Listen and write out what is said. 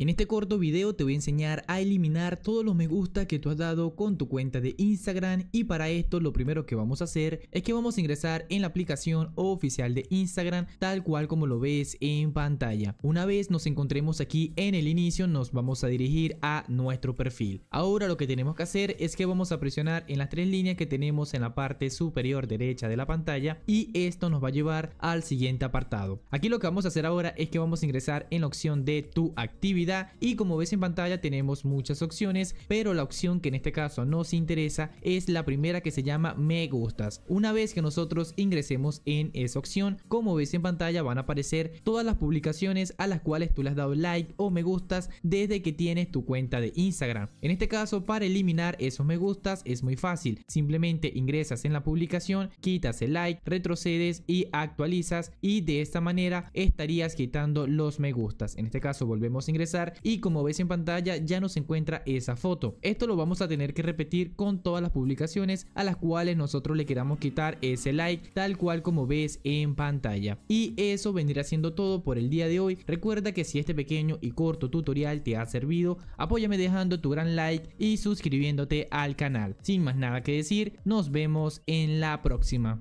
en este corto video te voy a enseñar a eliminar todos los me gusta que tú has dado con tu cuenta de Instagram y para esto lo primero que vamos a hacer es que vamos a ingresar en la aplicación oficial de Instagram tal cual como lo ves en pantalla. Una vez nos encontremos aquí en el inicio nos vamos a dirigir a nuestro perfil. Ahora lo que tenemos que hacer es que vamos a presionar en las tres líneas que tenemos en la parte superior derecha de la pantalla y esto nos va a llevar al siguiente apartado. Aquí lo que vamos a hacer ahora es que vamos a ingresar en la opción de tu actividad y como ves en pantalla tenemos muchas opciones, pero la opción que en este caso nos interesa es la primera que se llama me gustas. Una vez que nosotros ingresemos en esa opción, como ves en pantalla van a aparecer todas las publicaciones a las cuales tú le has dado like o me gustas desde que tienes tu cuenta de Instagram. En este caso para eliminar esos me gustas es muy fácil, simplemente ingresas en la publicación, quitas el like, retrocedes y actualizas y de esta manera estarías quitando los me gustas. En este caso volvemos a ingresar y como ves en pantalla ya nos encuentra esa foto. Esto lo vamos a tener que repetir con todas las publicaciones a las cuales nosotros le queramos quitar ese like tal cual como ves en pantalla. Y eso vendría siendo todo por el día de hoy. Recuerda que si este pequeño y corto tutorial te ha servido, apóyame dejando tu gran like y suscribiéndote al canal. Sin más nada que decir, nos vemos en la próxima.